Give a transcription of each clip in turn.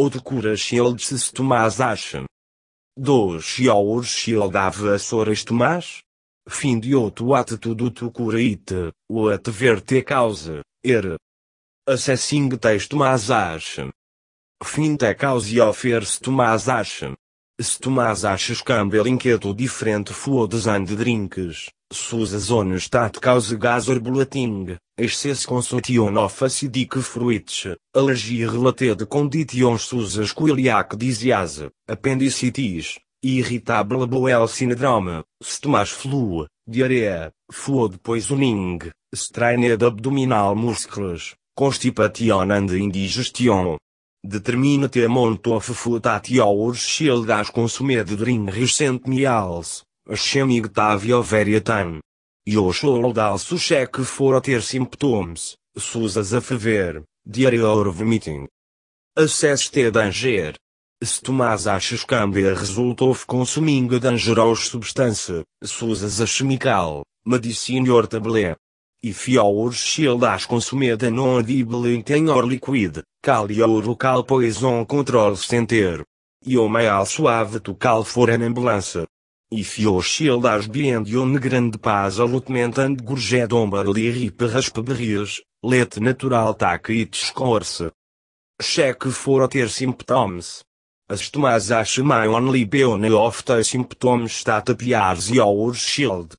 outro de cura shield se Tomás acha. 2. Yaur shield ave Tomás. Fim de outro tudo tu cura it, o at ver te causa, er. Assessing teis Tomás acha. Fim te causa e se Tomás acha. Se Tomás achas câmbio inquieto diferente fuodes and drinks. Susazonestat causa gasorbulating, excesso consortion of acidic fruits, alergia related conditions susas coeliac disease, appendicitis, irritable bowel syndrome, stomach flu, diarreia, food poisoning, strained abdominal muscles, constipation and indigestion. Determina the amount of food at your shield as consumed during recent meals. Hashem E o Yoshol dal cheque for a ter symptoms, Susas a fever, diarrhea or vomiting. Acesse te danger. Se tomas a chescâmbia resultou consumindo dangerous substância, Susas a chemical, medicine or table. E your shield has consumed non-edible item or liquid, cali o local poison control center. E may al suave to call for an ambulance. E your shield has beyond grande paz allotment and gurged omberly rip raspberries, let natural take e course. Cheque for ter symptoms. As Tomás acha my only beone of the symptoms that e our shield.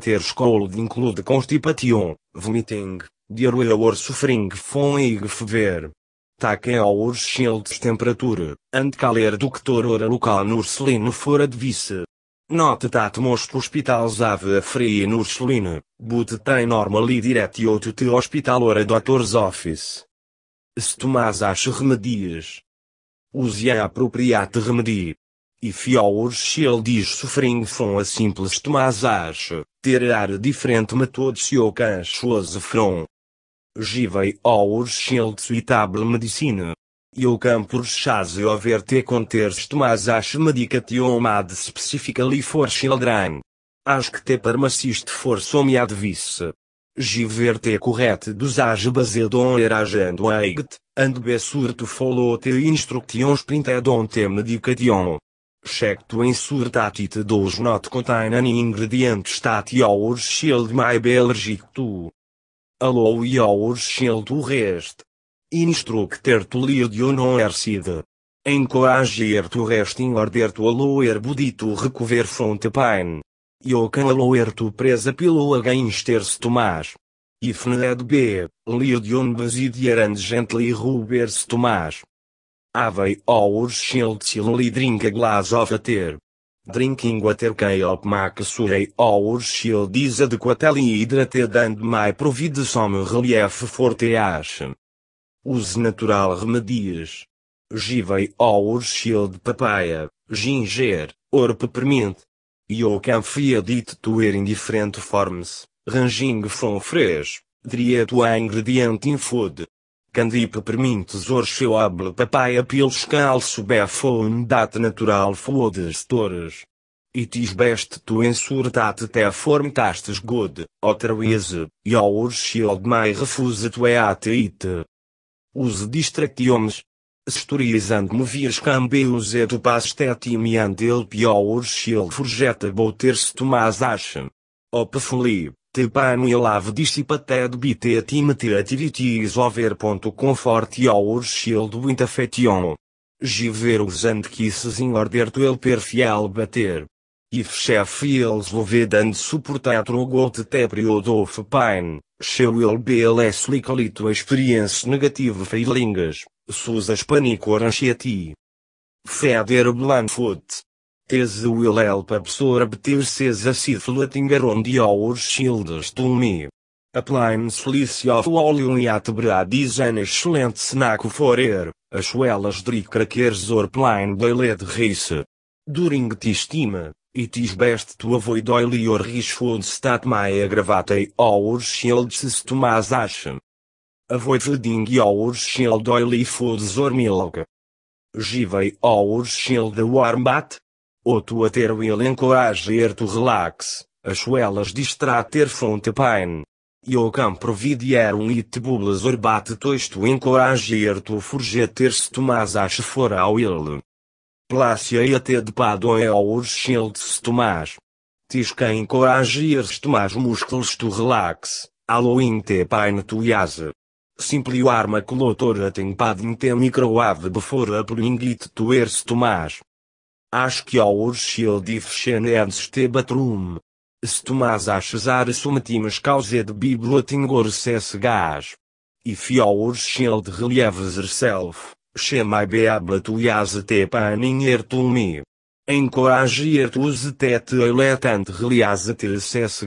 ter cold include constipation, vomiting, diarrhea or suffering from ig fever. Take our shield temperature, and caler doctor or local fora de vice. Note dat most hospitals have a free nurseline, but they normally direct you to the hospital or a doctor's office. Se tomas as remedias. Use a appropriate remedy. If your child is suffering from a simple stomazage, there are different methods you can choose from. Give your child suitable medicine e o campo chase over te contexto mas a medication mad specifically for children. Acho que te farmacist for some advice. Giver te correct dosage based on eragent weight, and be surto follow the instructions printed on the medication. Check to ensure that it does not contain any ingredient that your shield may be allergic to. Allow your shield to rest Instructor to lead you non ercide. Encourager tu rest in order tu aloer budito recover fronte pain. You can lower tu presa se against her stomach. If need be, lead you basidier and gently rub her stomach. Have hours li drink a glass of water. Drinking water can make sure hours shield is adequately hydrated and mai provide some relief for the Use natural remedias. Givei or de papaya, ginger, or peppermint. e o feed it to em diferentes forms, ranging from fresh, diria to ingredient in food. Candy peppermint or papaya pills can also be found natural food stores. It is best to ensure that the form tastes good, otherwise, your shield may refuse to eat it. Use distractiomes. Historizando movias cambios e do pastetimeando ele piores se ele forjeta bouter se tomás acha. Opefuli, te pano e lave dissipate de bitete ativities over ponto conforte hours shield do intafetion. Giver usando kisses in order to el perfiel bater. If she feels loved and supported throughout the period of pain, she will be less é likely to experience negative feelings, such as panic or anxiety. Feather Blanfoot. These will help absorb tears as if letting around your shields to me. Applying silice of volume at bread is an excellent snack for air, as well as dry crackers or plain boiled rice. During this time, It is best to avoid oily or rich foods that may aggravate our shield stomach action. Avoid feeding your shield oily foods or milk. Give our shield a warm bath. tu a ter will encourage her to relax, as suelas as distract her from the pain. You can provide her um it bubbles or bat toys to encourage her to forget her stomach fora for a Plácia Placiei-te de padoe aos shields Tomás. Tisca encoragias Tomás músculos tu relax, Halloween te paine tu Simpli o arma colotora tem padem te microave befora por inglit tu ers Tomás. Acho que aos shield e fechenens te batrum. Se Tomás achas ar sometimas causa de bibliotingor se é gás. E fiaurs shield relieves herself Chamai beabla tu iazete panin me Encoragiert uzetete eletante reliazete cesse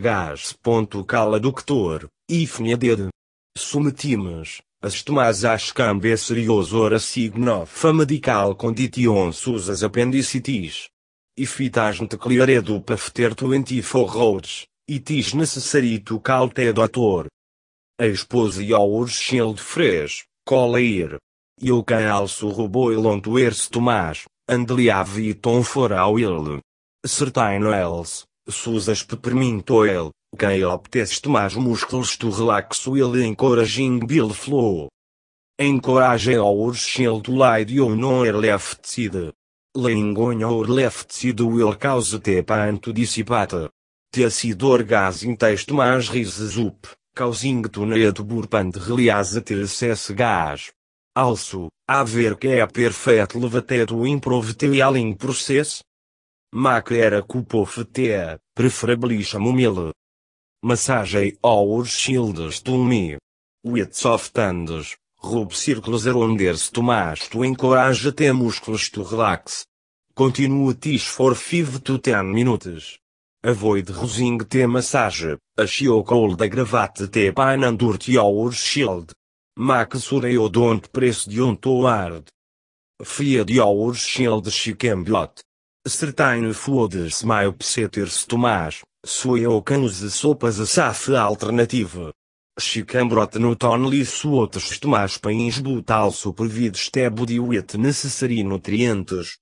Cala doctor, ifnia dede. Sometimes, as ascambe serios ora seriosora signo famadical condition susas apendicitis. E fitasne clearedu pafter twenty four roads, itis necessarito calte doutor. e ao urschil de fres, colair, eu can also robô elonto erse Tomás, andeliave e tom fora o ele. Certain else, susas peperminto el, quem obteste mais músculos tu relaxo ele encoraging bill flow. Encourage our shield light ou não er left side. Lingonha or left side will cause te panto dissipate. Te sidor gas in texto mais rises up, causing tu neto burpante a ter acesse gás. Also, ver que é perfeito process? improviterial in processo? Macrera cupofetea, preferabilis mumile. Massagem our shields me. with soft hands, rub circles aronders tomás tu encoraja te músculos tu relax. Continua tis for five to ten minutes. Avoid rosing te massage, a cold da gravate te pain and te our shield. Max don't preço de um toard. Fia de Ourschild de Chicambiot. Certain Foder Smile Pseters Tomás, Sua can use Sopas a safe Alternativa. Chicambrot no e Suotes Tomás Pains Butal Supervides Tebo de Uet Necessari Nutrientes.